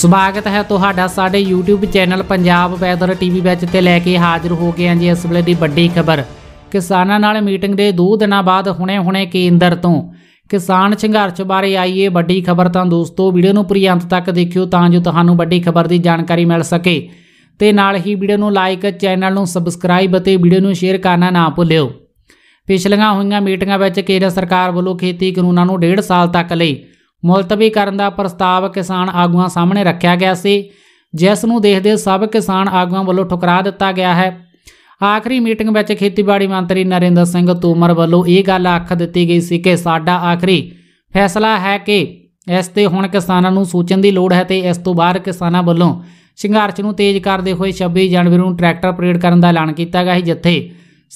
ਸਵਾਗਤ ਹੈ ਤੁਹਾਡਾ ਸਾਡੇ YouTube channel Punjab weather TV ਵਿੱਚ ਤੇ ਲੈ ਕੇ ਹਾਜ਼ਰ ਹੋ ਗਏ ਹਾਂ ਜੀ ਇਸ ਵੇਲੇ ਦੀ ਵੱਡੀ ਖਬਰ ਕਿਸਾਨਾਂ ਨਾਲ ਮੀਟਿੰਗ ਦੇ 2 ਦਿਨਾਂ ਬਾਅਦ ਹੁਣੇ-ਹੁਣੇ ਕੇਂਦਰ ਤੋਂ ਕਿਸਾਨ ਸੰਘਰਸ਼ ਬਾਰੇ ਆਈ ਇਹ ਵੱਡੀ ਖਬਰ ਤਾਂ ਦੋਸਤੋ ਵੀਡੀਓ ਨੂੰ ਪੂਰੀ ਅੰਤ ਤੱਕ ਦੇਖਿਓ ਤਾਂ ਜੋ ਤੁਹਾਨੂੰ ਵੱਡੀ ਖਬਰ ਦੀ ਜਾਣਕਾਰੀ ਮਿਲ ਸਕੇ ਤੇ ਨਾਲ ਹੀ ਵੀਡੀਓ ਨੂੰ ਲਾਈਕ ਚੈਨਲ ਨੂੰ ਸਬਸਕ੍ਰਾਈਬ ਅਤੇ ਵੀਡੀਓ ਨੂੰ ਸ਼ੇਅਰ ਕਰਨਾ ਨਾ ਭੁੱਲਿਓ ਪਿਛਲੀਆਂ ਹੋਈਆਂ ਮੀਟਿੰਗਾਂ ਵਿੱਚ ਕੇਂਦਰ ਸਰਕਾਰ ਵੱਲੋਂ ਖੇਤੀ ਕਾਨੂੰਨਾਂ ਨੂੰ 1.5 ਸਾਲ ਤੱਕ ਲਈ ਮੁਲਤਵੀ ਕਰਨ ਦਾ ਪ੍ਰਸਤਾਵ ਕਿਸਾਨ ਆਗੂਆਂ ਸਾਹਮਣੇ ਰੱਖਿਆ ਗਿਆ ਸੀ ਜਿਸ ਨੂੰ ਦੇਖਦੇ ਸਭ ਕਿਸਾਨ ਆਗੂਆਂ ਵੱਲੋਂ ਠੁਕਰਾ ਦਿੱਤਾ ਗਿਆ ਹੈ ਆਖਰੀ ਮੀਟਿੰਗ ਵਿੱਚ ਖੇਤੀਬਾੜੀ ਮੰਤਰੀ ਨਰਿੰਦਰ ਸਿੰਘ ਤੋਮਰ ਵੱਲੋਂ ਇਹ ਗੱਲ ਆਖ ਦਿੱਤੀ ਗਈ ਸੀ ਕਿ ਸਾਡਾ ਆਖਰੀ ਫੈਸਲਾ ਹੈ ਕਿ ਇਸ ਤੇ ਹੁਣ ਕਿਸਾਨਾਂ ਨੂੰ ਸੂਚਨ ਦੀ ਲੋੜ ਹੈ ਤੇ ਇਸ ਤੋਂ ਬਾਅਦ ਕਿਸਾਨਾਂ ਵੱਲੋਂ ਸ਼ਿੰਗਾਰਚ ਨੂੰ ਤੇਜ਼ ਕਰਦੇ ਹੋਏ 26 ਜਨਵਰੀ ਨੂੰ ਟਰੈਕਟਰ ਪਰੇਡ ਕਰਨ ਦਾ ਐਲਾਨ ਕੀਤਾ ਗਿਆ ਸੀ ਜਿੱਥੇ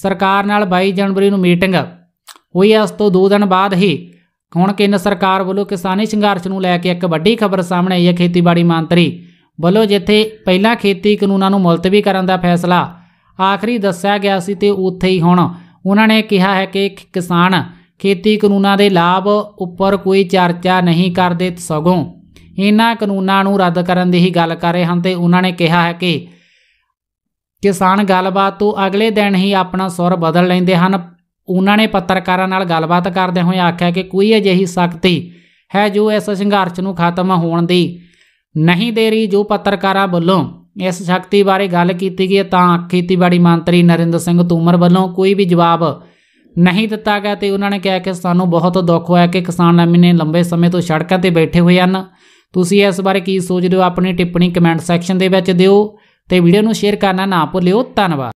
ਸਰਕਾਰ ਨਾਲ 22 ਜਨਵਰੀ ਨੂੰ ਮੀਟਿੰਗ ਹੋਈ ਇਸ ਤੋਂ 2 ਦਿਨ ਬਾਅਦ ਹੀ ਹੁਣ ਕੇਂਦਰ ਸਰਕਾਰ ਵੱਲੋਂ ਕਿਸਾਨੀ ਸੰਘਰਸ਼ ਨੂੰ ਲੈ ਕੇ ਇੱਕ ਵੱਡੀ ਖਬਰ ਸਾਹਮਣੇ ਆਈ ਹੈ ਖੇਤੀਬਾੜੀ ਮੰਤਰੀ ਵੱਲੋਂ ਜਿੱਥੇ ਪਹਿਲਾਂ ਖੇਤੀ ਕਾਨੂੰਨਾਂ ਨੂੰ ਮੁਲਤਵੀ ਕਰਨ ਦਾ ਫੈਸਲਾ ਆਖਰੀ ਦੱਸਿਆ ਗਿਆ ਸੀ ਤੇ ਉੱਥੇ ਹੀ ਹੁਣ ਉਹਨਾਂ ਨੇ ਕਿਹਾ ਹੈ ਕਿ ਕਿਸਾਨ ਖੇਤੀ ਕਾਨੂੰਨਾਂ ਦੇ ਲਾਭ ਉੱਪਰ ਕੋਈ ਚਰਚਾ ਨਹੀਂ ਕਰਦੇ ਸਗੋਂ ਇਹਨਾਂ ਕਾਨੂੰਨਾਂ ਨੂੰ ਰੱਦ ਕਰਨ ਦੀ ਹੀ ਗੱਲ ਕਰ ਰਹੇ ਹਨ ਤੇ ਉਹਨਾਂ ਨੇ ਕਿਹਾ ਹੈ ਕਿ ਕਿਸਾਨ ਗੱਲਬਾਤ ਤੋਂ ਅਗਲੇ ਦਿਨ ਹੀ ਆਪਣਾ ਸੁਰ ਬਦਲ ਲੈਂਦੇ ਹਨ ਉਹਨਾਂ ਨੇ ਪੱਤਰਕਾਰਾਂ ਨਾਲ ਗੱਲਬਾਤ ਕਰਦੇ ਹੋਏ ਆਖਿਆ ਕਿ ਕੋਈ ਅਜਿਹੀ ਸ਼ਕਤੀ ਹੈ ਜੋ ਇਸ ਸੰਘਰਸ਼ ਨੂੰ ਖਤਮ ਹੋਣ ਦੀ ਨਹੀਂ ਦੇ ਰਹੀ ਜੋ ਪੱਤਰਕਾਰਾਂ ਵੱਲੋਂ ਇਸ ਸ਼ਕਤੀ ਬਾਰੇ ਗੱਲ ਕੀਤੀ ਗਈ ਤਾਂ ਖੇਤੀਬਾੜੀ ਮੰਤਰੀ ਨਰਿੰਦਰ ਸਿੰਘ ਤੋਮਰ ਵੱਲੋਂ ਕੋਈ ਵੀ ਜਵਾਬ ਨਹੀਂ ਦਿੱਤਾ ਗਿਆ ਤੇ ਉਹਨਾਂ ਨੇ ਕਿਹਾ ਕਿ ਸਾਨੂੰ ਬਹੁਤ ਦੁੱਖ ਹੋਇਆ ਕਿ ਕਿਸਾਨ ਲੰਮੀ ਨੇ ਲੰਬੇ ਸਮੇਂ ਤੋਂ ਸੜਕਾਂ ਤੇ ਬੈਠੇ ਹੋਏ ਹਨ ਤੁਸੀਂ ਇਸ ਬਾਰੇ ਕੀ ਸੋਚਦੇ ਹੋ ਆਪਣੀ ਟਿੱਪਣੀ ਕਮੈਂਟ ਸੈਕਸ਼ਨ ਦੇ ਵਿੱਚ ਦਿਓ ਤੇ ਵੀਡੀਓ ਨੂੰ ਸ਼ੇਅਰ ਕਰਨਾ ਨਾ ਭੁੱਲਿਓ ਧੰਨਵਾਦ